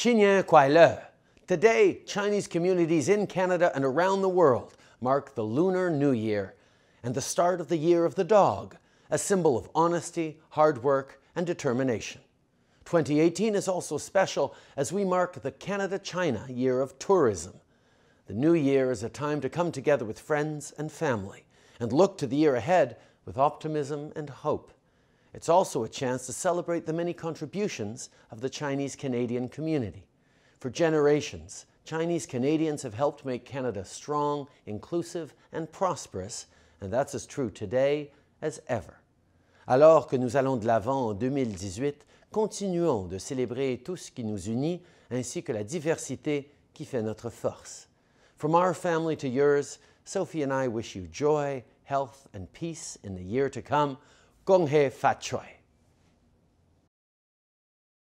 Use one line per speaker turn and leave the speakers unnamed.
Xinyan Kuai Today, Chinese communities in Canada and around the world mark the Lunar New Year and the start of the Year of the Dog, a symbol of honesty, hard work, and determination. 2018 is also special as we mark the Canada-China Year of Tourism. The new year is a time to come together with friends and family and look to the year ahead with optimism and hope. It's also a chance to celebrate the many contributions of the Chinese Canadian community. For generations, Chinese Canadians have helped make Canada strong, inclusive, and prosperous, and that's as true today as ever. Alors que nous allons de l'avant en 2018, continuons de célébrer tout ce qui nous unit ainsi que la diversité qui fait notre force. From our family to yours, Sophie and I wish you joy, health, and peace in the year to come. 公喺發燒。